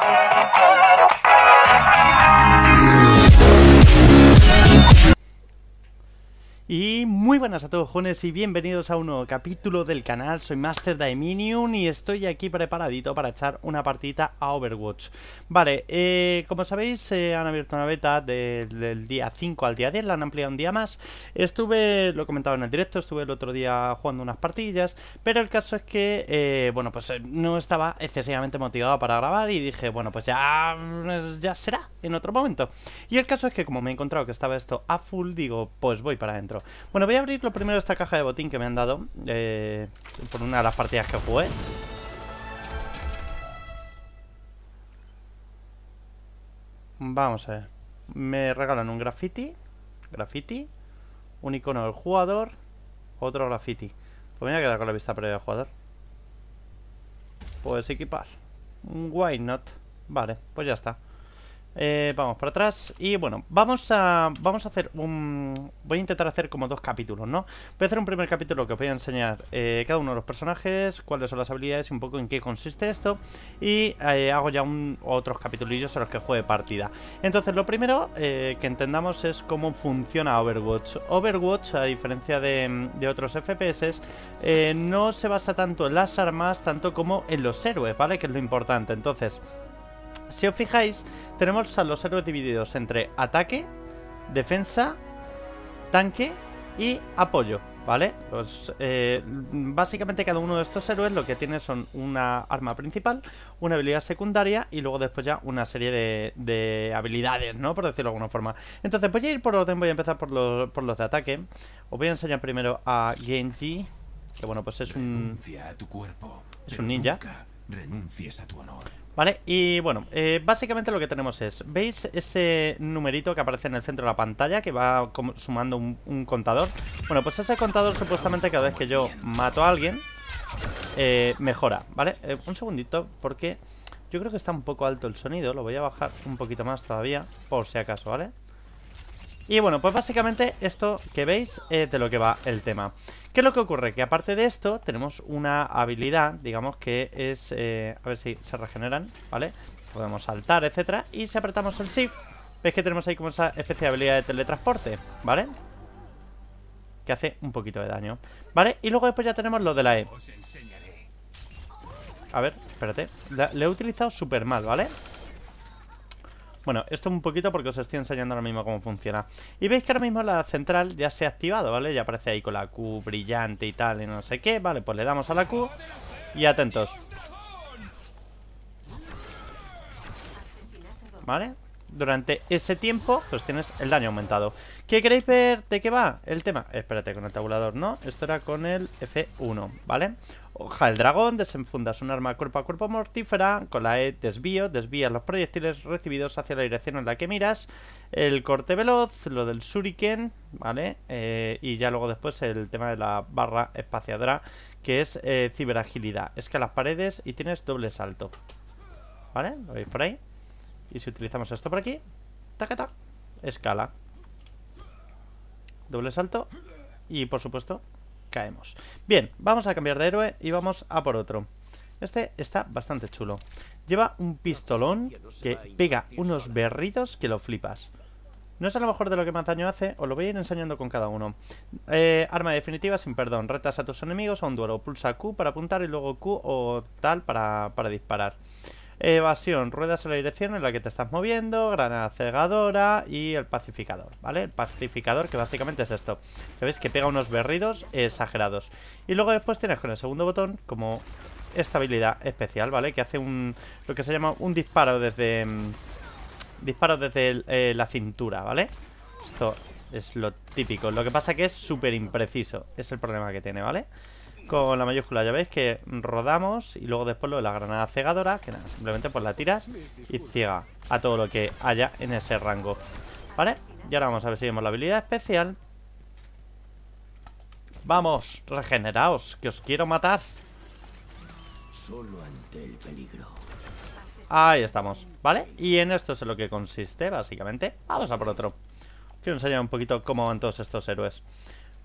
Bye. Muy buenas a todos jóvenes y bienvenidos a un nuevo capítulo del canal, soy Master Daeminium y estoy aquí preparadito para echar una partita a Overwatch Vale, eh, como sabéis se eh, han abierto una beta del día 5 al día 10, la han ampliado un día más Estuve, lo he comentado en el directo, estuve el otro día jugando unas partillas Pero el caso es que, eh, bueno pues no estaba excesivamente motivado para grabar y dije bueno pues ya, mm, ya será en otro momento Y el caso es que como me he encontrado que estaba esto a full digo pues voy para adentro Bueno voy a abrir lo primero esta caja de botín que me han dado eh, Por una de las partidas que jugué Vamos a ver Me regalan un graffiti Graffiti Un icono del jugador Otro graffiti Pues voy a quedar con la vista previa del jugador Puedes equipar Why not Vale, pues ya está eh, vamos para atrás y bueno, vamos a, vamos a hacer un... Voy a intentar hacer como dos capítulos, ¿no? Voy a hacer un primer capítulo que os voy a enseñar eh, cada uno de los personajes, cuáles son las habilidades y un poco en qué consiste esto Y eh, hago ya un, otros capítulos en los que juegue partida Entonces lo primero que entendamos es cómo funciona Overwatch Overwatch, a diferencia de, de otros FPS, no se basa tanto en las armas, tanto como en los héroes, ¿vale? Que es lo importante, entonces si os fijáis, tenemos a los héroes divididos entre ataque, defensa, tanque y apoyo, ¿vale? Pues, eh, básicamente cada uno de estos héroes lo que tiene son una arma principal, una habilidad secundaria y luego después ya una serie de, habilidades, ¿no? Por decirlo de alguna forma. Entonces voy a ir por orden, voy a empezar por los, de ataque. Os voy a enseñar primero a Genji, que bueno, pues es un... Es un ninja renuncies a tu honor. Vale, y bueno, eh, básicamente lo que tenemos es, ¿veis ese numerito que aparece en el centro de la pantalla que va sumando un, contador? Bueno, pues ese contador supuestamente cada vez que yo mato a alguien, eh, mejora, ¿vale? Eh, un segundito, porque yo creo que está un poco alto el sonido, lo voy a bajar un poquito más todavía, por si acaso, ¿vale? Y bueno, pues básicamente esto que veis es de lo que va el tema. ¿Qué es lo que ocurre? Que aparte de esto, tenemos una habilidad, digamos que es... Eh, a ver si se regeneran, ¿vale? Podemos saltar, etcétera Y si apretamos el Shift, veis que tenemos ahí como esa especie de habilidad de teletransporte, ¿vale? Que hace un poquito de daño, ¿vale? Y luego después ya tenemos lo de la E. A ver, espérate. le he utilizado súper mal, ¿vale? Bueno, esto un poquito porque os estoy enseñando ahora mismo cómo funciona. Y veis que ahora mismo la central ya se ha activado, ¿vale? Ya aparece ahí con la Q brillante y tal y no sé qué. Vale, pues le damos a la Q y atentos. ¿Vale? durante ese tiempo, pues tienes el daño aumentado. ¿Qué queréis ver de qué va el tema? Espérate, con el tabulador, ¿no? Esto era con el F1, ¿vale? Hoja del dragón, desenfundas un arma cuerpo a cuerpo mortífera, con la E desvío, desvías los proyectiles recibidos hacia la dirección en la que miras, el corte veloz, lo del shuriken, ¿vale? Eh, y ya luego después el tema de la barra espaciadora, que es eh, ciberagilidad. Es que a las paredes y tienes doble salto. ¿Vale? ¿Lo veis por ahí? Y si utilizamos esto por aquí, tacata, escala. Doble salto. Y por supuesto, caemos. Bien, vamos a cambiar de héroe y vamos a por otro. Este está bastante chulo. Lleva un pistolón que pega unos berridos que lo flipas. No es a lo mejor de lo que más hace, os lo voy a ir enseñando con cada uno. Eh, arma definitiva sin perdón. Retas a tus enemigos a un duelo. Pulsa Q para apuntar y luego Q o tal para, para disparar. Evasión, ruedas en la dirección en la que te estás moviendo, granada cegadora y el pacificador, ¿vale? El pacificador que básicamente es esto. ¿Sabéis? Que pega unos berridos exagerados. Y luego después tienes con el segundo botón como esta habilidad especial, ¿vale? Que hace un... lo que se llama un disparo desde... Mm, disparo desde eh, la cintura, ¿vale? Esto es lo típico. Lo que pasa que es súper impreciso. Es el problema que tiene, ¿vale? vale con la mayúscula. Ya veis que rodamos y luego después lo de la granada cegadora, que nada, simplemente pues la tiras y ciega a todo lo que haya en ese rango. ¿Vale? Y ahora vamos a ver si vemos la habilidad especial. Vamos, regeneraos, que os quiero matar. Solo ante el peligro. Ahí estamos, ¿vale? Y en esto es en lo que consiste, básicamente. Vamos a por otro. Quiero enseñar un poquito cómo van todos estos héroes.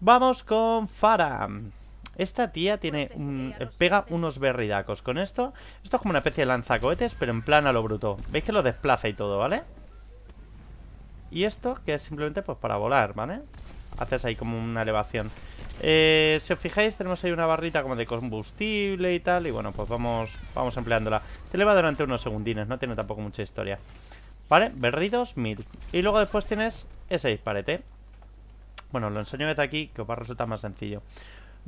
Vamos con Faram. Esta tía tiene un, eh, pega unos berridacos con esto. Esto es como una especie de lanzacohetes, pero en plana lo bruto. ¿Veis que lo desplaza y todo, ¿vale? Y esto, que es simplemente pues para volar, ¿vale? Haces ahí como una elevación. Eh, si os fijáis, tenemos ahí una barrita como de combustible y tal. Y bueno, pues vamos, vamos empleándola. Te eleva durante unos segundines, no tiene tampoco mucha historia. ¿Vale? Berridos, mil Y luego después tienes ese disparete. Bueno, lo enseño desde aquí, que os va a resultar más sencillo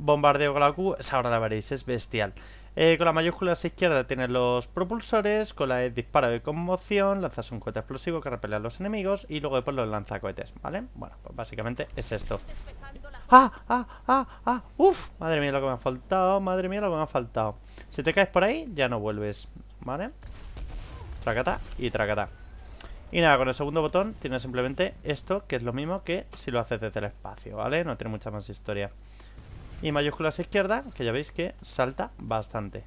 bombardeo con la Q, ahora la veréis, es bestial. Eh, la mayúscula a la izquierda tienes los propulsores, con la E disparo de conmoción, lanzas un cohete explosivo que repele a los enemigos y luego después los lanzacohetes. ¿vale? Bueno, pues básicamente es esto. ¡Ah! ¡Ah! ¡Ah! ¡Ah! ¡Uf! Madre mía lo que me ha faltado, madre mía lo que me ha faltado. Si te caes por ahí, ya no vuelves, ¿vale? Tracata y tracata. Y nada, con el segundo botón tienes simplemente esto, que es lo mismo que si lo haces desde el espacio, ¿vale? No tiene mucha más historia. Y mayúsculas izquierda, que ya veis que salta bastante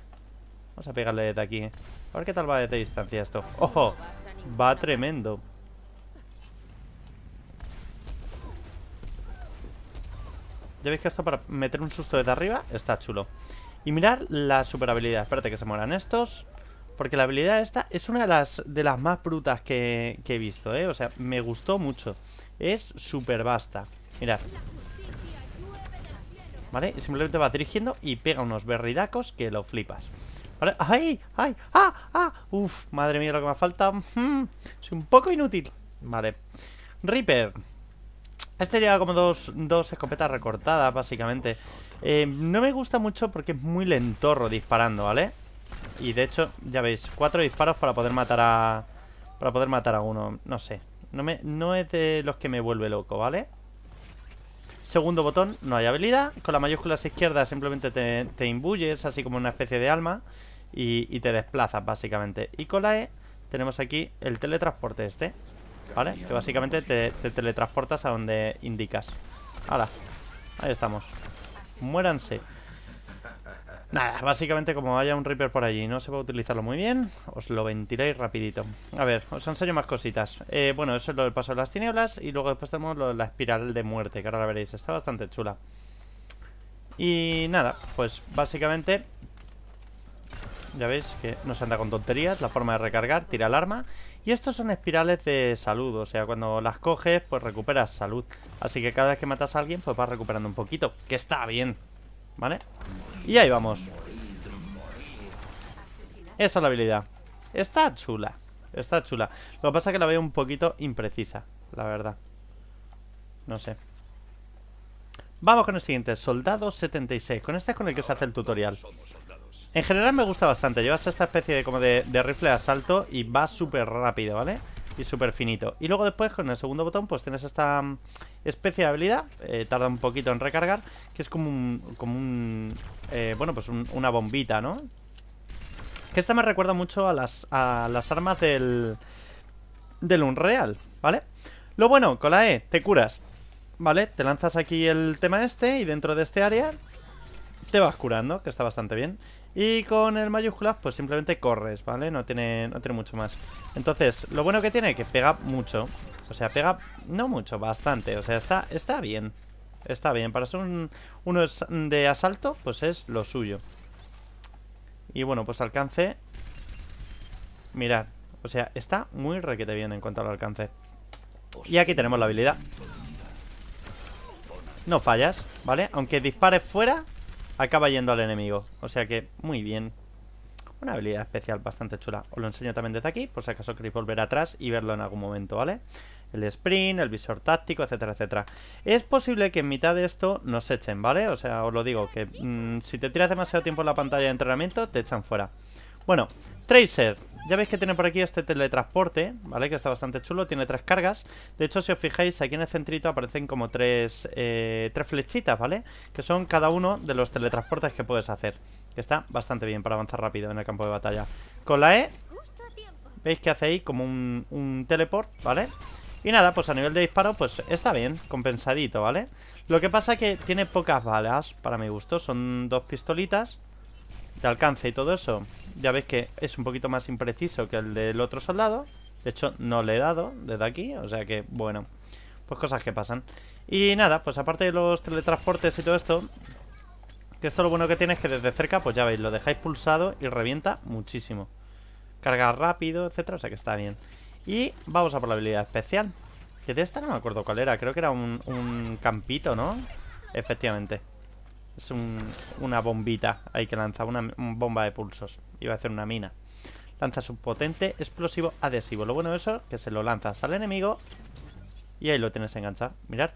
Vamos a pegarle desde aquí A ver qué tal va de distancia esto ¡Ojo! Va tremendo Ya veis que esto para meter un susto desde arriba está chulo Y mirad la super habilidad Espérate que se mueran estos Porque la habilidad esta es una de las, de las más brutas que, he visto, ¿eh? O sea, me gustó mucho Es super basta Mirad ¿Vale? simplemente vas dirigiendo y pega unos berridacos que lo flipas ¿Vale? ¡Ay! ¡Ay! ¡Ah! ¡Ah! ¡Uf! Madre mía lo que me falta mm-hmm. Soy un poco inútil Vale Reaper este lleva como dos, escopetas recortadas, básicamente. Eh, no me gusta mucho porque es muy lentorro disparando, ¿vale? Y de hecho, ya veis, cuatro disparos para poder matar a... Para poder matar a uno, no sé. No, me, no es de los que me vuelve loco, ¿vale? vale Segundo botón, no hay habilidad. Con las mayúsculas izquierda simplemente te, te imbuyes, así como una especie de alma, y, te desplazas, básicamente. Y con la E tenemos aquí el teletransporte este, ¿vale? Que básicamente te, te teletransportas a donde indicas. Ahora, ahí estamos. Muéranse. Nada, básicamente como haya un Reaper por allí no se va a utilizarlo muy bien, os lo ventiláis rapidito. A ver, os enseño más cositas. Eh, bueno, eso es lo del paso de las tinieblas y luego después tenemos la espiral de muerte, que ahora la veréis, está bastante chula. Y nada, pues básicamente... Ya veis que no se anda con tonterías, la forma de recargar, tira el arma. Y estos son espirales de salud, o sea, cuando las coges, pues recuperas salud. Así que cada vez que matas a alguien, pues vas recuperando un poquito, que está bien. ¿Vale? Y ahí vamos Esa es la habilidad Está chula Está chula Lo que pasa es que la veo un poquito imprecisa La verdad No sé Vamos con el siguiente Soldado 76 Con este es con el que se hace el tutorial En general me gusta bastante Llevas esta especie de como de, rifle de asalto Y va súper rápido, ¿vale? vale y súper finito. Y luego después con el segundo botón pues tienes esta mm, especie de habilidad, eh, tarda un poquito en recargar, que es como un, como un eh, bueno pues una bombita, ¿no? Que esta me recuerda mucho a las, a las armas del, del Unreal, ¿vale? Lo bueno, con la E, te curas, ¿vale? Te lanzas aquí el tema este y dentro de este área te vas curando, que está bastante bien. Y con el mayúsculas, pues simplemente corres, ¿vale? No tiene, no mucho más. Entonces, lo bueno que tiene es que pega mucho. O sea, pega, no mucho, bastante. O sea, está, está bien. Está bien. Para ser un, uno de asalto, pues es lo suyo. Y bueno, pues alcance. Mirad. O sea, está muy requete bien en cuanto al alcance. Y aquí tenemos la habilidad. No fallas, ¿vale? Aunque dispares fuera, acaba yendo al enemigo. O sea que, muy bien. Una habilidad especial bastante chula. Os lo enseño también desde aquí, por si acaso queréis volver atrás y verlo en algún momento, ¿vale? El sprint, el visor táctico, etcétera, etcétera. Es posible que en mitad de esto nos echen, ¿vale? O sea, os lo digo, que mm, si te tiras demasiado tiempo en la pantalla de entrenamiento, te echan fuera. Bueno, Tracer, ya veis que tiene por aquí este teletransporte, ¿vale? Que está bastante chulo, tiene tres cargas. De hecho, si os fijáis, aquí en el centrito aparecen como tres, eh, tres flechitas, ¿vale? Que son cada uno de los teletransportes que puedes hacer. Que está bastante bien para avanzar rápido en el campo de batalla. Con la E, veis que hace ahí como un, un teleport, ¿vale? Y nada, pues a nivel de disparo, pues está bien, compensadito, ¿vale? Lo que pasa que tiene pocas balas, para mi gusto. Son dos pistolitas de alcance y todo eso ya veis que es un poquito más impreciso que el del otro soldado. De hecho, no le he dado desde aquí, o sea que, bueno, pues cosas que pasan. Y nada, pues aparte de los teletransportes y todo esto, que esto lo bueno que tiene es que desde cerca, pues ya veis, lo dejáis pulsado y revienta muchísimo. Carga rápido, etcétera, o sea que está bien. Y vamos a por la habilidad especial. Que de esta no me acuerdo cuál era, creo que era un, un campito, ¿no? Efectivamente. Es un, una bombita. Hay que lanzar una, bomba de pulsos. Iba a hacer una mina. Lanzas un potente explosivo adhesivo. Lo bueno de eso es que se lo lanzas al enemigo y ahí lo tienes enganchado. Mirad.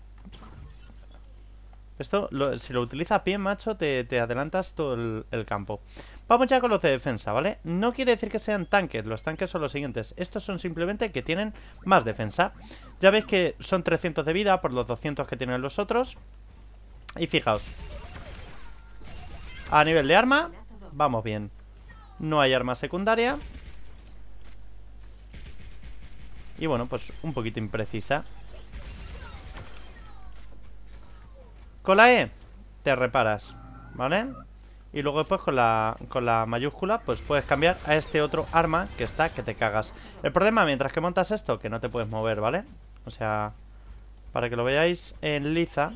Esto, si lo utilizas bien, macho, te, adelantas todo el, el, campo. Vamos ya con los de defensa, ¿vale? No quiere decir que sean tanques. Los tanques son los siguientes. Estos son simplemente que tienen más defensa. Ya veis que son 300 de vida por los 200 que tienen los otros. Y fijaos, a nivel de arma, vamos bien No hay arma secundaria Y bueno, pues un poquito imprecisa Con la E te reparas, ¿vale? Y luego después con la, con la mayúscula pues puedes cambiar a este otro arma que está que te cagas El problema mientras que montas esto que no te puedes mover, ¿vale? O sea, para que lo veáis en liza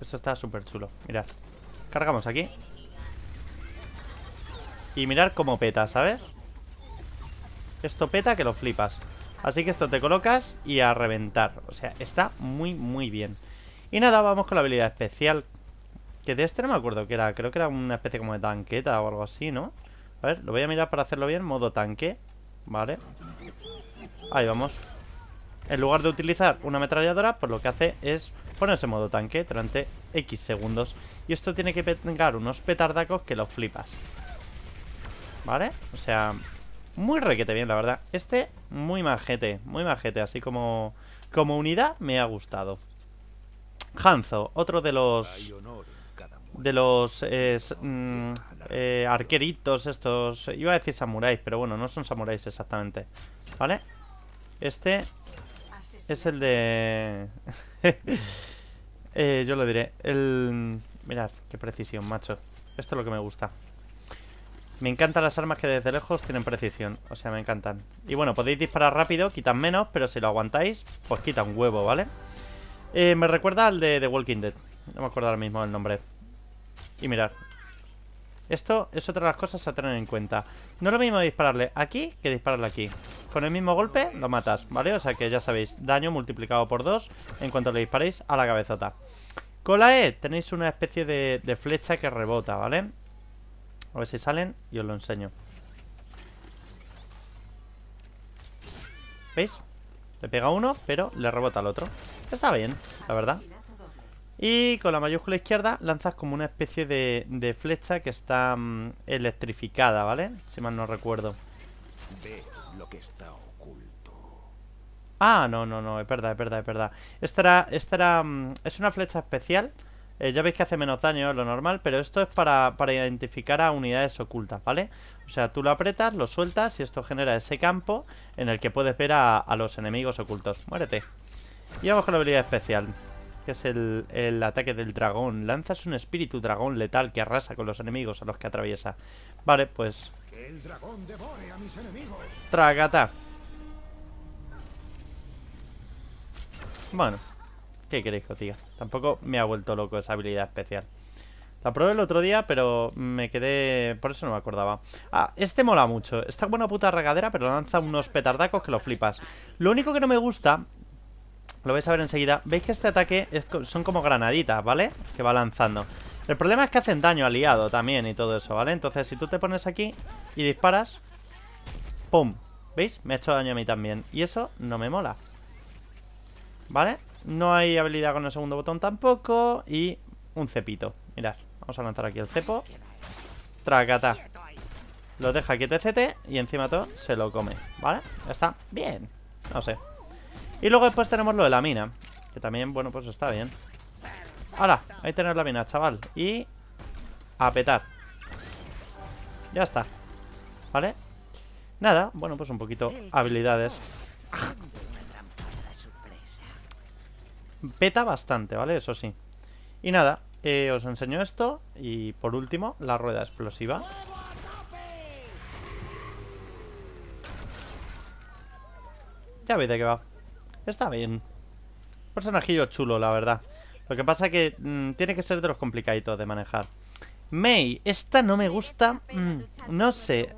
eso está súper chulo, mirad Cargamos aquí. Y mirar cómo peta, ¿sabes? Esto peta que lo flipas. Así que esto te colocas y a reventar. O sea, está muy, muy bien. Y nada, vamos con la habilidad especial. Que de este no me acuerdo que era. Creo que era una especie como de tanqueta o algo así, ¿no? A ver, lo voy a mirar para hacerlo bien. Modo tanque. Vale. Ahí vamos. En lugar de utilizar una ametralladora, pues lo que hace es ponerse en modo tanque durante X segundos. Y esto tiene que pegar unos petardacos que los flipas. ¿Vale? O sea, muy requete bien, la verdad. Este, muy majete, muy majete. Así como, como unidad, me ha gustado. Hanzo, otro de los... De los eh, mm, eh, arqueritos estos... Iba a decir samuráis, pero bueno, no son samuráis exactamente. ¿Vale? Este es el de... Eh, yo lo diré. El... Mirad, qué precisión, macho. Esto es lo que me gusta. Me encantan las armas que desde lejos tienen precisión. O sea, me encantan. Y bueno, podéis disparar rápido, quitan menos, pero si lo aguantáis, pues quita un huevo, ¿vale? Eh, me recuerda al de The Walking Dead. No me acuerdo ahora mismo el nombre. Y mirad, esto es otra de las cosas a tener en cuenta No es lo mismo dispararle aquí que dispararle aquí Con el mismo golpe lo matas, ¿vale? O sea que ya sabéis, daño multiplicado por dos En cuanto le disparéis a la cabezota Con la E tenéis una especie de, de flecha que rebota, ¿vale? A ver si salen y os lo enseño ¿Veis? Le pega uno, pero le rebota al otro Está bien, la verdad y con la mayúscula izquierda lanzas como una especie de, flecha que está mm, electrificada, ¿vale? Si mal no recuerdo. lo Ah, no, no, no, es verdad, es verdad, es verdad. Esta era, esta era, mm, es una flecha especial. Eh, ya veis que hace menos daño lo normal, pero esto es para, identificar a unidades ocultas, ¿vale? O sea, tú lo apretas, lo sueltas y esto genera ese campo en el que puedes ver a, a los enemigos ocultos. Muérete. Y vamos con la habilidad especial es el, el, ataque del dragón. Lanzas un espíritu dragón letal que arrasa con los enemigos a los que atraviesa. Vale, pues... Tragata. Bueno, ¿qué queréis, tío? Tampoco me ha vuelto loco esa habilidad especial. La probé el otro día, pero me quedé... Por eso no me acordaba. Ah, este mola mucho. Está buena puta regadera, pero lanza unos petardacos que lo flipas. Lo único que no me gusta lo vais a ver enseguida Veis que este ataque son como granaditas, ¿vale? Que va lanzando El problema es que hacen daño aliado también y todo eso, ¿vale? Entonces si tú te pones aquí y disparas ¡Pum! ¿Veis? Me ha hecho daño a mí también Y eso no me mola ¿Vale? No hay habilidad con el segundo botón tampoco Y un cepito Mirad, vamos a lanzar aquí el cepo Tracata Lo deja aquí TCT y encima todo se lo come ¿Vale? Ya está, bien No sé y luego después tenemos lo de la mina. Que también, bueno, pues está bien. ¡Hala! Ahí tenemos la mina, chaval. Y... A petar. Ya está. ¿Vale? Nada, bueno, pues un poquito habilidades. Peta bastante, ¿vale? Eso sí. Y nada, eh, os enseño esto. Y por último, la rueda explosiva. Ya veis de qué va. Está bien. Personajillo chulo, la verdad. Lo que pasa que mm, tiene que ser de los complicaditos de manejar. Mei, esta no me gusta. Mm, no sé.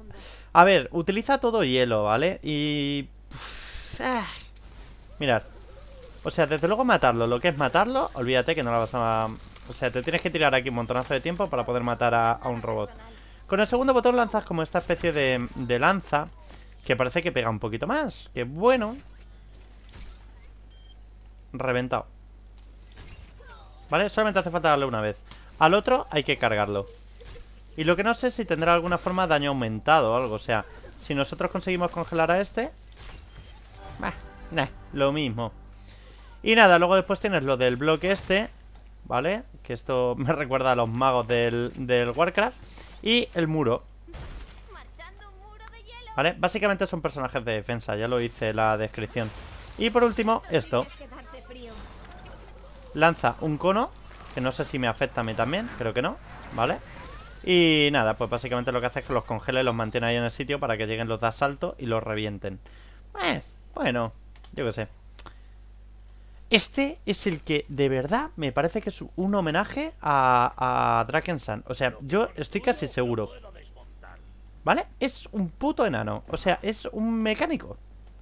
A ver, utiliza todo hielo, ¿vale? Y... Ah. Mirad. O sea, desde luego matarlo. Lo que es matarlo, olvídate que no la vas a... O sea, te tienes que tirar aquí un montonazo de tiempo para poder matar a, un robot. Con el segundo botón lanzas como esta especie de, de lanza que parece que pega un poquito más. Que bueno, reventado ¿Vale? Solamente hace falta darle una vez Al otro hay que cargarlo Y lo que no sé es si tendrá alguna forma de daño aumentado o algo O sea, si nosotros conseguimos congelar a este bah, nah, lo mismo Y nada, luego después tienes lo del bloque este ¿Vale? Que esto me recuerda a los magos del, del Warcraft Y el muro ¿Vale? Básicamente son personajes de defensa Ya lo hice la descripción Y por último, esto lanza un cono, que no sé si me afecta a mí también, creo que no, ¿vale? Y nada, pues básicamente lo que hace es que los congela y los mantiene ahí en el sitio para que lleguen los de asalto y los revienten. Eh, bueno, yo qué sé. Este es el que de verdad me parece que es un homenaje a, a O sea, yo estoy casi seguro. ¿Vale? Es un puto enano. O sea, es un mecánico.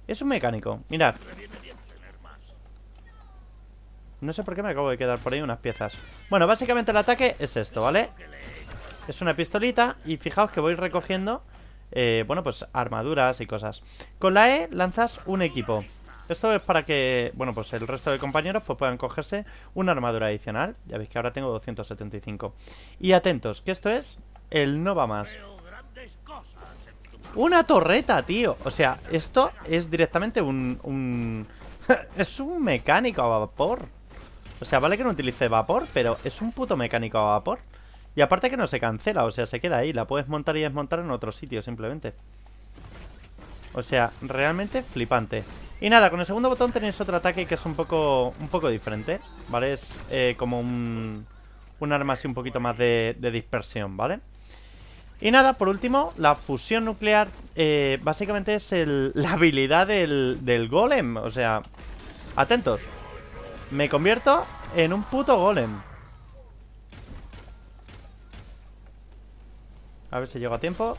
Es un mecánico. Mirad. No sé por qué me acabo de quedar por ahí unas piezas Bueno, básicamente el ataque es esto, ¿vale? Es una pistolita y fijaos que voy recogiendo eh, Bueno, pues armaduras y cosas Con la E lanzas un equipo esto es para que, bueno, pues el resto de compañeros pues puedan cogerse una armadura adicional Ya veis que ahora tengo 275 Y atentos, que esto es el no va más Una torreta, tío O sea, esto es directamente un... un... es un mecánico a vapor o sea, vale que no utilice vapor, pero es un puto mecánico a vapor. Y aparte que no se cancela, o sea, se queda ahí. La puedes montar y desmontar en otro sitio, simplemente. O sea, realmente flipante. Y nada, con el segundo botón tenéis otro ataque que es un poco, un poco diferente, ¿vale? Es eh, como un, arma así un poquito más de, dispersión, ¿vale? Y nada, por último, la fusión nuclear eh, básicamente es la habilidad del, del golem. O sea, atentos. Me convierto en un puto golem A ver si llego a tiempo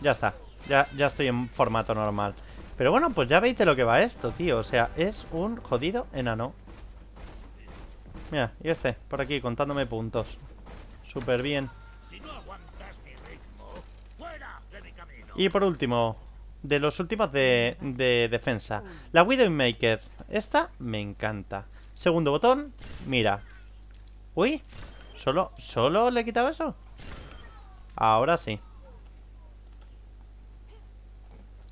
Ya está ya, ya estoy en formato normal Pero bueno, pues ya veis de lo que va esto, tío O sea, es un jodido enano Mira, y este, por aquí, contándome puntos Súper bien Y por último de los últimos de, defensa. La Widowmaker. Esta me encanta. Segundo botón. Mira. Uy. Solo, solo le he quitado eso. Ahora sí.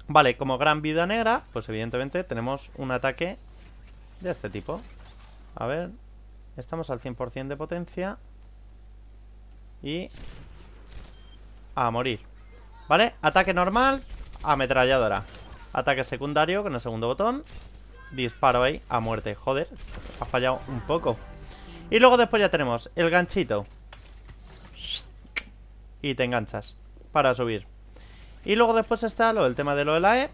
Vale, como gran vida negra, pues evidentemente tenemos un ataque de este tipo. A ver, estamos al 100% de potencia. Y... A morir. Vale, ataque normal, Ametralladora Ataque secundario con el segundo botón Disparo ahí a muerte Joder, ha fallado un poco Y luego después ya tenemos el ganchito Y te enganchas Para subir Y luego después está lo del tema de lo de la E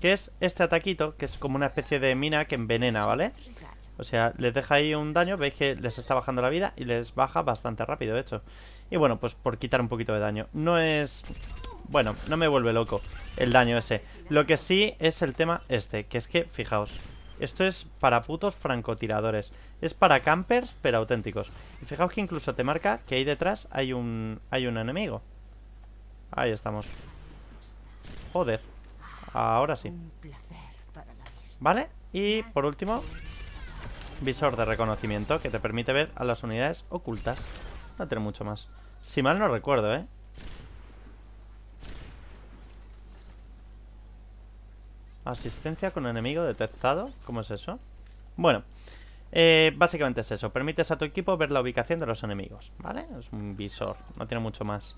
Que es este ataquito Que es como una especie de mina que envenena, ¿vale? O sea, les deja ahí un daño, veis que les está bajando la vida y les baja bastante rápido, de hecho. Y bueno, pues por quitar un poquito de daño. No es bueno, no me vuelve loco el daño ese. Lo que sí es el tema este, que es que, fijaos, esto es para putos francotiradores. Es para campers, pero auténticos. Y fijaos que incluso te marca que ahí detrás hay un, hay un enemigo. Ahí estamos. Joder. Ahora sí. ¿Vale? Y por último, visor de reconocimiento que te permite ver a las unidades ocultas. No tengo mucho más. Si mal no recuerdo, ¿eh? Asistencia con enemigo detectado. ¿Cómo es eso? Bueno, eh, básicamente es eso. Permites a tu equipo ver la ubicación de los enemigos, ¿vale? Es un visor, no tiene mucho más.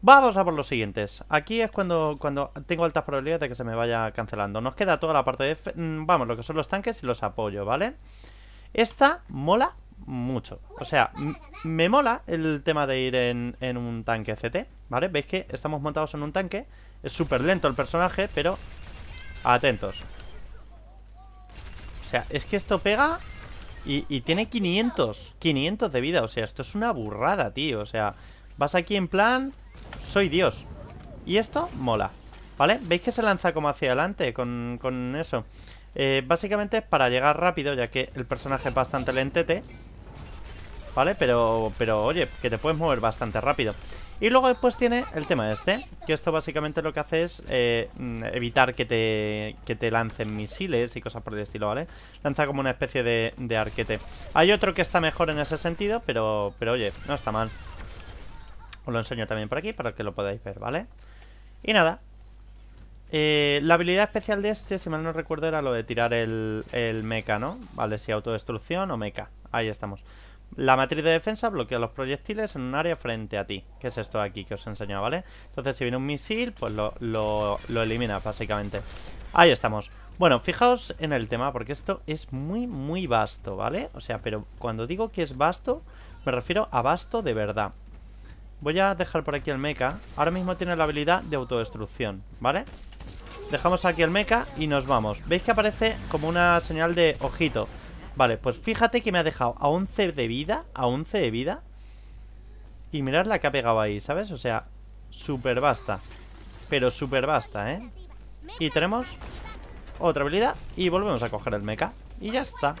Vamos a por los siguientes. Aquí es cuando, cuando tengo altas probabilidades de que se me vaya cancelando. Nos queda toda la parte de... Mm, vamos, lo que son los tanques y los apoyos, ¿vale? Esta mola mucho. O sea, me mola el tema de ir en, en un tanque CT, ¿vale? Veis que estamos montados en un tanque. Es súper lento el personaje, pero Atentos. O sea, es que esto pega y, tiene 500. 500 de vida. O sea, esto es una burrada, tío. O sea, vas aquí en plan... Soy Dios. Y esto mola. ¿Vale? ¿Veis que se lanza como hacia adelante con, con eso? Eh, básicamente es para llegar rápido, ya que el personaje es bastante lentete. ¿Vale? Pero, pero oye, que te puedes mover bastante rápido. Y luego después tiene el tema este, que esto básicamente lo que hace es eh, mm, evitar que te, que te lancen misiles y cosas por el estilo, ¿vale? Lanza como una especie de, arquete. Hay otro que está mejor en ese sentido, pero, pero oye, no está mal. Os lo enseño también por aquí para que lo podáis ver, ¿vale? Y nada, eh, la habilidad especial de este, si mal no recuerdo, era lo de tirar el, el mecha, ¿no? Vale, si autodestrucción o mecha. Ahí estamos. La matriz de defensa bloquea los proyectiles en un área frente a ti. Que es esto de aquí que os he enseñado, ¿vale? Entonces, si viene un misil, pues lo, elimina, básicamente. Ahí estamos. Bueno, fijaos en el tema, porque esto es muy, muy vasto, ¿vale? O sea, pero cuando digo que es vasto, me refiero a vasto de verdad. Voy a dejar por aquí el mecha. Ahora mismo tiene la habilidad de autodestrucción, ¿vale? Dejamos aquí el mecha y nos vamos. ¿Veis que aparece como una señal de ojito? Vale, pues fíjate que me ha dejado a 11 de vida, a 11 de vida. Y mirad la que ha pegado ahí, ¿sabes? O sea, súper basta. Pero súper basta, ¿eh? Y tenemos otra habilidad y volvemos a coger el mecha. Y ya está.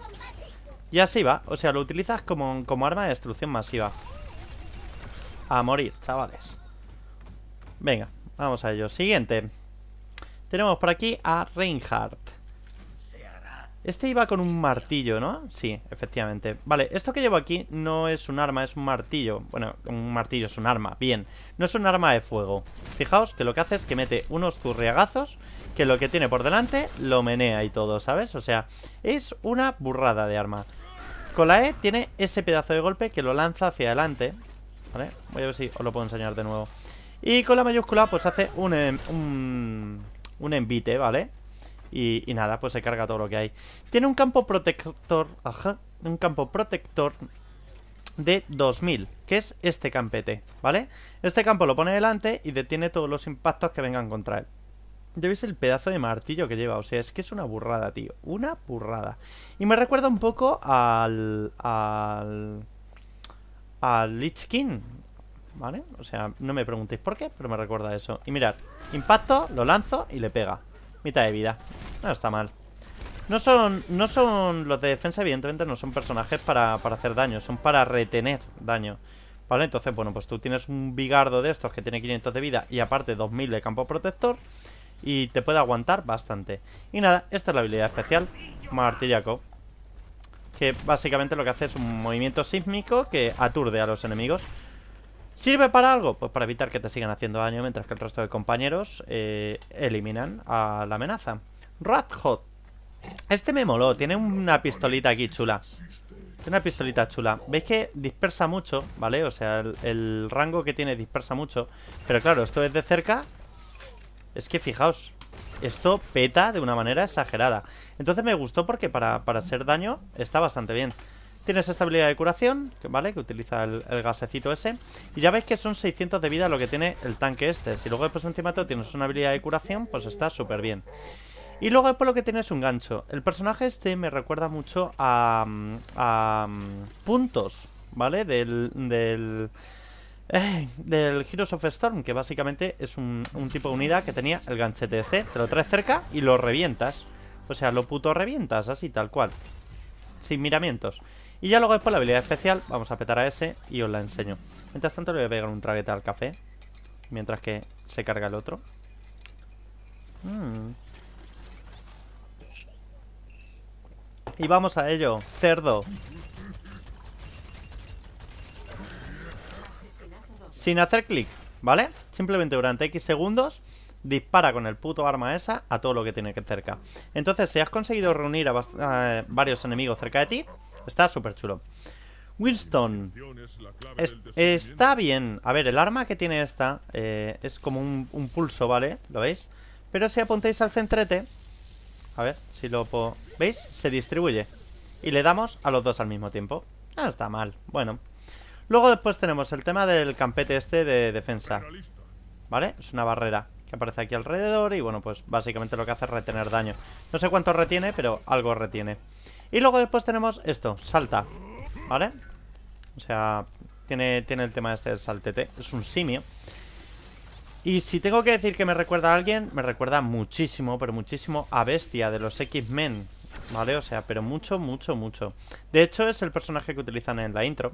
Y así va. O sea, lo utilizas como, como arma de destrucción masiva. A morir, chavales. Venga, vamos a ello. Siguiente. Tenemos por aquí a Reinhardt. Este iba con un martillo, ¿no? Sí, efectivamente. Vale, esto que llevo aquí no es un arma, es un martillo. Bueno, un martillo es un arma, bien. No es un arma de fuego. Fijaos que lo que hace es que mete unos zurriagazos que lo que tiene por delante lo menea y todo, ¿sabes? O sea, es una burrada de arma. Con la E tiene ese pedazo de golpe que lo lanza hacia adelante. ¿Vale? Voy a ver si os lo puedo enseñar de nuevo. Y con la mayúscula pues hace un... Em, un, un envite, ¿vale? y, nada, pues se carga todo lo que hay. Tiene un campo protector, ajá, un campo protector de 2000, que es este campete, ¿vale? Este campo lo pone delante y detiene todos los impactos que vengan contra él. Ya veis el pedazo de martillo que lleva, o sea, es que es una burrada, tío, una burrada. Y me recuerda un poco al... al... al Lich King, ¿vale? O sea, no me preguntéis por qué, pero me recuerda a eso. Y mirad, impacto, lo lanzo y le pega. Mitad de vida. No está mal. No son, no son los de defensa, evidentemente no son personajes para, para hacer daño, son para retener daño. Vale, entonces, bueno, pues tú tienes un bigardo de estos que tiene 500 de vida y aparte 2000 de campo protector y te puede aguantar bastante. Y nada, esta es la habilidad especial, martillaco, que básicamente lo que hace es un movimiento sísmico que aturde a los enemigos. ¿Sirve para algo? Pues para evitar que te sigan haciendo daño mientras que el resto de compañeros eh, eliminan a la amenaza. Rathot. Este me moló. Tiene una pistolita aquí chula. Tiene una pistolita chula. ¿Veis que dispersa mucho? ¿Vale? O sea, el, rango que tiene dispersa mucho. Pero claro, esto es de cerca. Es que fijaos. Esto peta de una manera exagerada. Entonces me gustó porque para, para ser daño está bastante bien. Tienes esta habilidad de curación, ¿vale? Que utiliza el, gasecito ese. Y ya veis que son 600 de vida lo que tiene el tanque este. Si luego después encima te tienes una habilidad de curación, pues está súper bien. Y luego después lo que tienes un gancho. El personaje este me recuerda mucho a... Mm, a mm, puntos, ¿vale? Del... del eh, del Heroes of Storm, que básicamente es un, tipo de unidad que tenía el ganchete este. Te lo traes cerca y lo revientas. O sea, lo puto revientas, así tal cual. Sin miramientos. Y ya luego después la habilidad especial, vamos a petar a ese y os la enseño. Mientras tanto le voy a pegar un traguete al café, mientras que se carga el otro. Mm. Y vamos a ello, cerdo. Sin hacer clic, ¿vale? Simplemente durante X segundos dispara con el puto arma esa a todo lo que tiene que cerca. Entonces, si has conseguido reunir a, varios enemigos cerca de ti, Está súper chulo. Winston. está bien. A ver, el arma que tiene esta eh, es como un, pulso, ¿vale? ¿Lo veis? Pero si apuntáis al centrete... A ver, si lo puedo... ¿Veis? Se distribuye. Y le damos a los dos al mismo tiempo. Ah, está mal. Bueno. Luego después tenemos el tema del campete este de defensa. ¿Vale? Es una barrera que aparece aquí alrededor y bueno, pues básicamente lo que hace es retener daño. No sé cuánto retiene, pero algo retiene. Y luego después tenemos esto, salta, ¿vale? O sea, tiene, tiene el tema este del saltete, es un simio. Y si tengo que decir que me recuerda a alguien, me recuerda muchísimo, pero muchísimo a Bestia de los X-Men, ¿vale? O sea, pero mucho, mucho, mucho. De hecho, es el personaje que utilizan en la intro.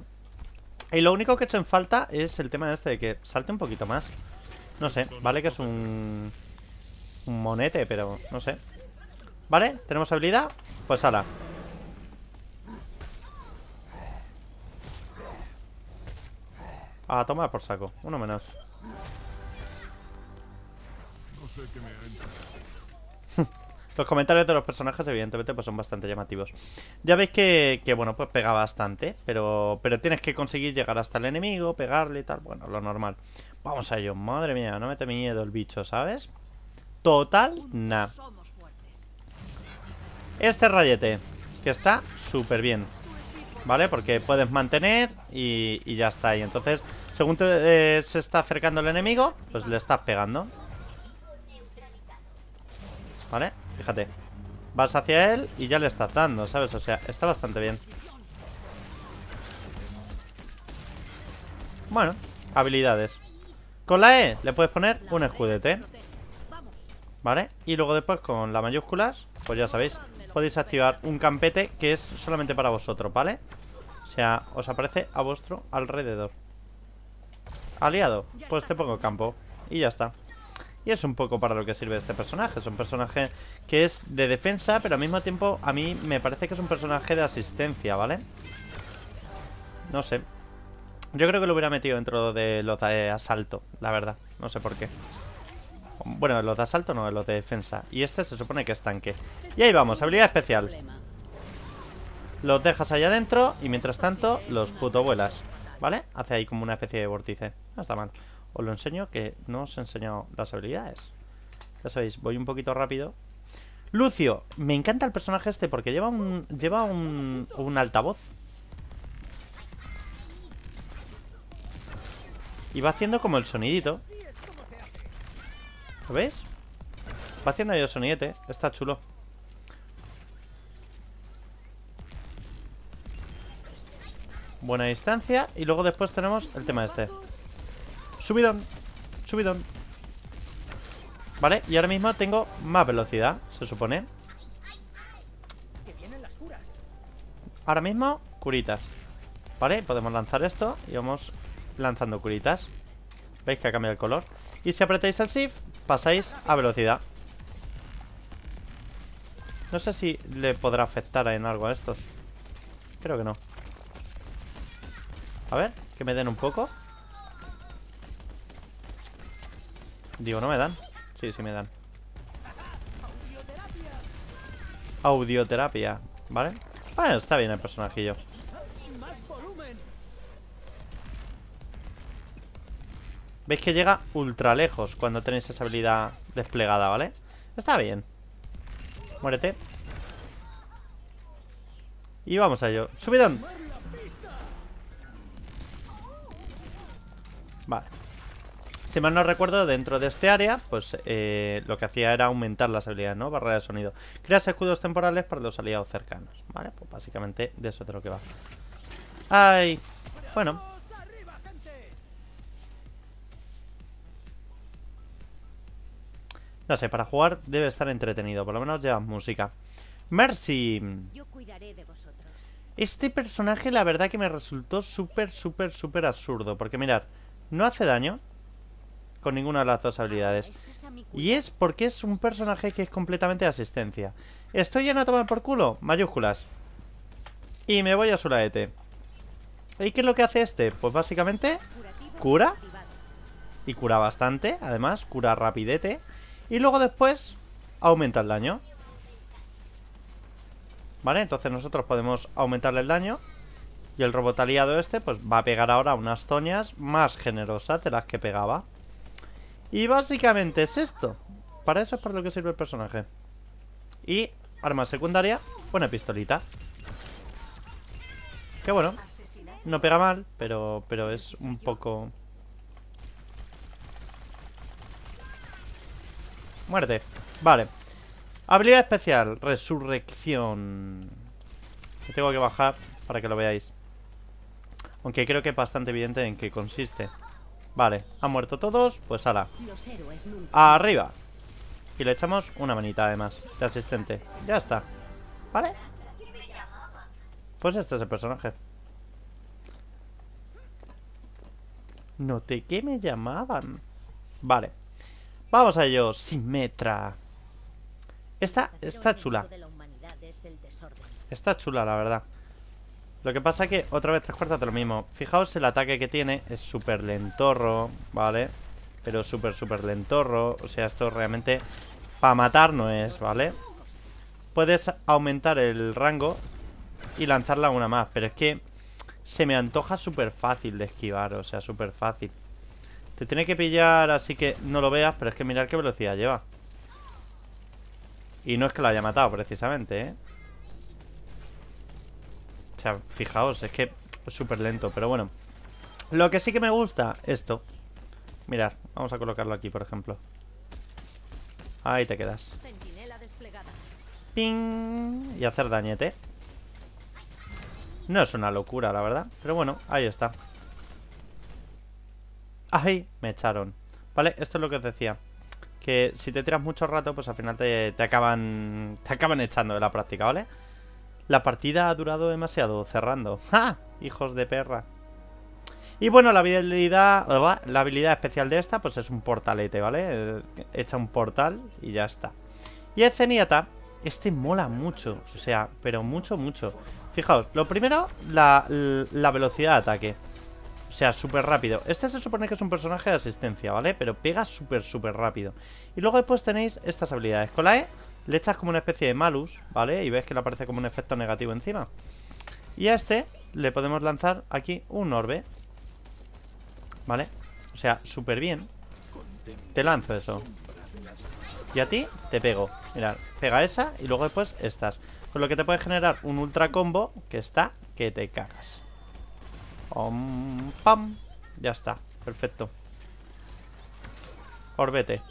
Y lo único que he hecho en falta es el tema de este de que salte un poquito más. No sé, vale que es un... Un monete, pero no sé. ¿Vale? ¿Tenemos habilidad? Pues ala. A tomar por saco. Uno menos. los comentarios de los personajes, evidentemente, pues son bastante llamativos. Ya veis que, bueno, pues pega bastante. Pero, pero tienes que conseguir llegar hasta el enemigo, pegarle y tal. Bueno, lo normal. Vamos a ello. Madre mía, no me te miedo el bicho, ¿sabes? Total, nada Este rayete, que está súper bien. ¿Vale? Porque puedes mantener y, y ya está. Y entonces según eh, se está acercando el enemigo, pues le estás pegando. ¿Vale? Fíjate. Vas hacia él y ya le estás dando, ¿sabes? O sea, está bastante bien. Bueno, habilidades. Con la E le puedes poner un escudete. ¿Vale? Y luego después con las mayúsculas, pues ya sabéis, podéis activar un campete que es solamente para vosotros, ¿vale? O sea, os aparece a vuestro alrededor aliado. Pues te pongo campo. Y ya está. Y es un poco para lo que sirve este personaje. Es un personaje que es de defensa, pero al mismo tiempo a mí me parece que es un personaje de asistencia, ¿vale? No sé. Yo creo que lo hubiera metido dentro de los de asalto, la verdad. No sé por qué. Bueno, los de asalto no, los de defensa. Y este se supone que es tanque. Y ahí vamos, habilidad especial. Los dejas allá adentro y mientras tanto los puto vuelas. ¿vale? Hace ahí como una especie de vórtice. No está mal. Os lo enseño que no os he enseñado las habilidades. Ya sabéis, voy un poquito rápido. Lucio, me encanta el personaje este porque lleva un, lleva un, un altavoz. Y va haciendo como el sonidito. ¿Lo veis? Va haciendo ahí el sonidete. Está chulo. Buena distancia. Y luego después tenemos el tema este. Subidón. Subidón. Vale, y ahora mismo tengo más velocidad, se supone. Ahora mismo, curitas. Vale, podemos lanzar esto y vamos lanzando curitas. ¿Veis que ha cambiado el color? Y si apretáis el shift, pasáis a velocidad. No sé si le podrá afectar en algo a estos. Creo que no. A ver, que me den un poco Digo, ¿no me dan? Sí, sí me dan Audioterapia, ¿vale? Bueno, está bien el personajillo Veis que llega ultra lejos cuando tenéis esa habilidad desplegada, ¿vale? Está bien Muérete Y vamos a ello ¡Subidón! Vale. Si mal no recuerdo, dentro de este área, pues eh, lo que hacía era aumentar las habilidades, ¿no? Barrera de sonido. Creas escudos temporales para los aliados cercanos, ¿vale? Pues básicamente de eso es de lo que va. ¡Ay! Bueno. No sé, para jugar debe estar entretenido, por lo menos llevas música. Mercy. Este personaje la verdad que me resultó súper, súper, súper absurdo, porque mirad... No hace daño con ninguna de las dos habilidades. Y es porque es un personaje que es completamente de asistencia. Estoy lleno a tomar por culo, mayúsculas. Y me voy a Suraete. ¿Y qué es lo que hace este? Pues básicamente cura. Y cura bastante, además, cura rapidete. Y luego después aumenta el daño. Vale, entonces nosotros podemos aumentarle el daño y el robot aliado este, pues va a pegar ahora unas toñas más generosas de las que pegaba. Y básicamente es esto. Para eso es para lo que sirve el personaje. Y arma secundaria, buena pistolita. Que bueno, no pega mal, pero, pero es un poco... Muerte. Vale. Habilidad especial, resurrección. tengo que bajar para que lo veáis. Aunque creo que es bastante evidente en qué consiste. Vale, han muerto todos, pues ala. ¡Arriba! Y le echamos una manita además, de asistente. Ya está. ¿Vale? Pues este es el personaje. Noté que me llamaban. Vale. Vamos a ello. Simetra. Esta está chula. Está chula, la verdad. Lo que pasa es que otra vez tres cuartas de lo mismo. Fijaos el ataque que tiene. Es súper lentorro, ¿vale? Pero súper, súper lentorro. O sea, esto realmente para matar no es, ¿vale? Puedes aumentar el rango y lanzarla una más. Pero es que se me antoja súper fácil de esquivar. O sea, súper fácil. Te tiene que pillar, así que no lo veas. Pero es que mirar qué velocidad lleva. Y no es que la haya matado, precisamente, ¿eh? O sea, fijaos, es que es súper lento, pero bueno. Lo que sí que me gusta, esto. Mirad, vamos a colocarlo aquí, por ejemplo. Ahí te quedas. Ping. Y hacer dañete. No es una locura, la verdad. Pero bueno, ahí está. Ahí Me echaron. Vale, esto es lo que os decía. Que si te tiras mucho rato, pues al final te, te acaban. Te acaban echando de la práctica, ¿vale? vale la partida ha durado demasiado, cerrando. ¡Ja! Hijos de perra. Y bueno, la habilidad, la habilidad especial de esta, pues es un portalete, ¿vale? Eh, echa un portal y ya está. Y el Zeniata, este mola mucho, o sea, pero mucho, mucho. Fijaos, lo primero, la, la velocidad de ataque. O sea, súper rápido. Este se supone que es un personaje de asistencia, ¿vale? Pero pega súper, súper rápido. Y luego después tenéis estas habilidades. Con la E le echas como una especie de malus, ¿vale? Y ves que le aparece como un efecto negativo encima. Y a este le podemos lanzar aquí un orbe. ¿Vale? O sea, súper bien. Te lanzo eso. Y a ti te pego. Mira, pega esa y luego después estas. Con lo que te puedes generar un ultra combo que está que te cagas. pam. Ya está. Perfecto. Orbete.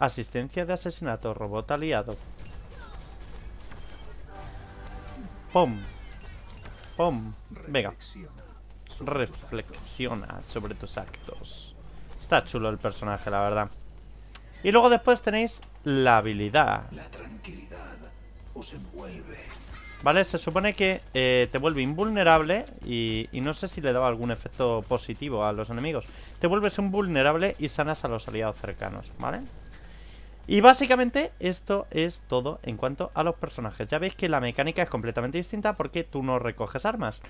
Asistencia de asesinato, robot aliado. Pom. Pom. Venga. Reflexiona sobre tus actos. Está chulo el personaje, la verdad. Y luego después tenéis la habilidad. La tranquilidad os envuelve. Vale, se supone que eh, te vuelve invulnerable y, no sé si le daba algún efecto positivo a los enemigos. Te vuelves invulnerable y sanas a los aliados cercanos, ¿vale? vale y básicamente esto es todo en cuanto a los personajes. Ya veis que la mecánica es completamente distinta porque tú no recoges armas.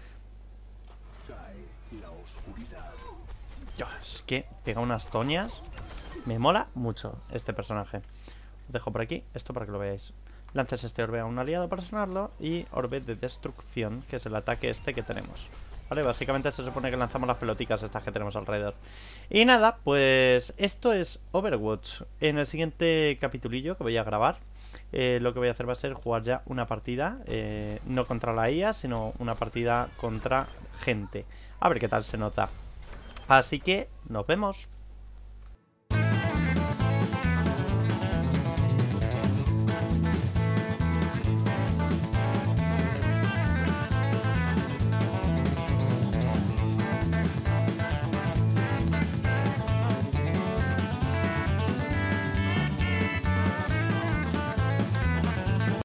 es que pega unas toñas. Me mola mucho este personaje. Os dejo por aquí esto para que lo veáis. Lances este orbe a un aliado para sonarlo y orbe de destrucción, que es el ataque este que tenemos. ¿Vale? Básicamente se supone que lanzamos las pelotitas estas que tenemos alrededor. Y nada, pues esto es Overwatch. En el siguiente capitulillo que voy a grabar, eh, lo que voy a hacer va a ser jugar ya una partida, eh, no contra la IA, e sino una partida contra gente. A ver qué tal se nota. Así que nos vemos.